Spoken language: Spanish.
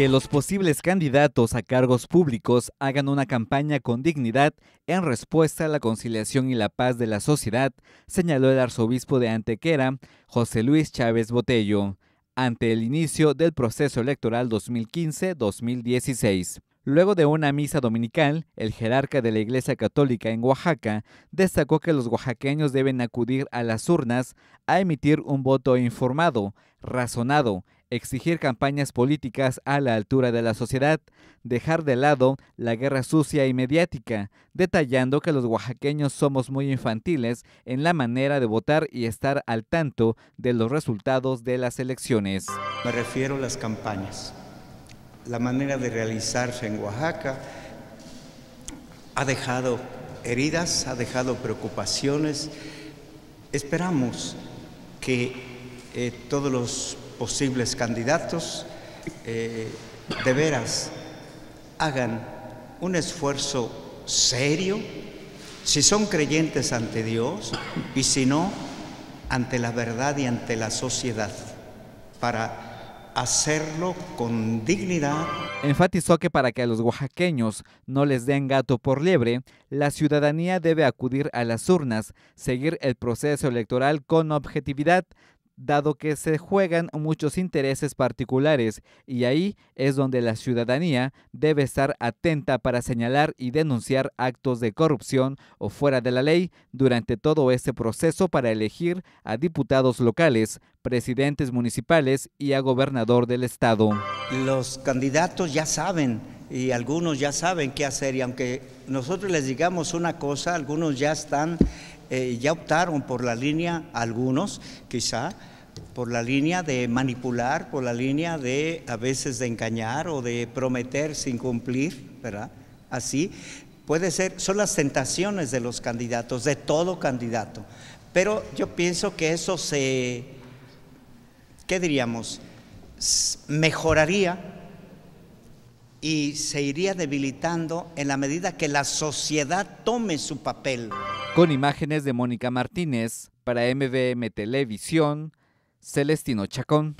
que los posibles candidatos a cargos públicos hagan una campaña con dignidad en respuesta a la conciliación y la paz de la sociedad, señaló el arzobispo de Antequera, José Luis Chávez Botello, ante el inicio del proceso electoral 2015-2016. Luego de una misa dominical, el jerarca de la Iglesia Católica en Oaxaca destacó que los oaxaqueños deben acudir a las urnas a emitir un voto informado, razonado, exigir campañas políticas a la altura de la sociedad, dejar de lado la guerra sucia y mediática, detallando que los oaxaqueños somos muy infantiles en la manera de votar y estar al tanto de los resultados de las elecciones. Me refiero a las campañas, la manera de realizarse en Oaxaca ha dejado heridas, ha dejado preocupaciones. Esperamos que eh, todos los posibles candidatos, eh, de veras hagan un esfuerzo serio, si son creyentes ante Dios y si no, ante la verdad y ante la sociedad, para hacerlo con dignidad. Enfatizó que para que a los oaxaqueños no les den gato por liebre, la ciudadanía debe acudir a las urnas, seguir el proceso electoral con objetividad, dado que se juegan muchos intereses particulares y ahí es donde la ciudadanía debe estar atenta para señalar y denunciar actos de corrupción o fuera de la ley durante todo este proceso para elegir a diputados locales, presidentes municipales y a gobernador del estado. Los candidatos ya saben y algunos ya saben qué hacer y aunque nosotros les digamos una cosa, algunos ya están eh, ya optaron por la línea, algunos quizá, por la línea de manipular, por la línea de a veces de engañar o de prometer sin cumplir, ¿verdad? Así. Puede ser, son las tentaciones de los candidatos, de todo candidato. Pero yo pienso que eso se, ¿qué diríamos? Mejoraría y se iría debilitando en la medida que la sociedad tome su papel. Con imágenes de Mónica Martínez para MVM Televisión, Celestino Chacón.